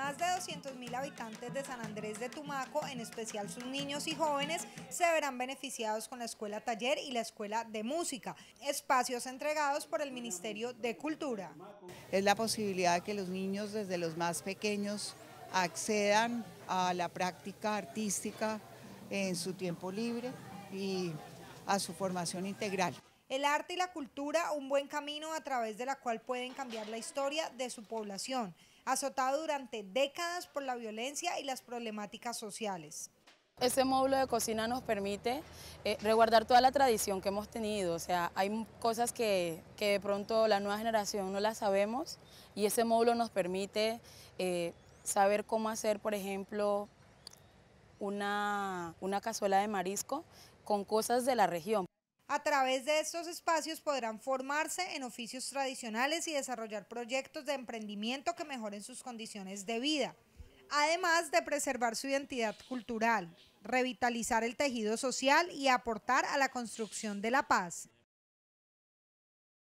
Más de 200.000 habitantes de San Andrés de Tumaco, en especial sus niños y jóvenes, se verán beneficiados con la escuela taller y la escuela de música, espacios entregados por el Ministerio de Cultura. Es la posibilidad de que los niños desde los más pequeños accedan a la práctica artística en su tiempo libre y a su formación integral. El arte y la cultura, un buen camino a través de la cual pueden cambiar la historia de su población, azotado durante décadas por la violencia y las problemáticas sociales. Ese módulo de cocina nos permite eh, toda la tradición que hemos tenido, o sea, hay cosas que, de pronto la nueva generación no las sabemos y ese módulo nos permite eh, saber cómo hacer, por ejemplo, una cazuela de marisco con cosas de la región. A través de estos espacios podrán formarse en oficios tradicionales y desarrollar proyectos de emprendimiento que mejoren sus condiciones de vida, además de preservar su identidad cultural, revitalizar el tejido social y aportar a la construcción de la paz.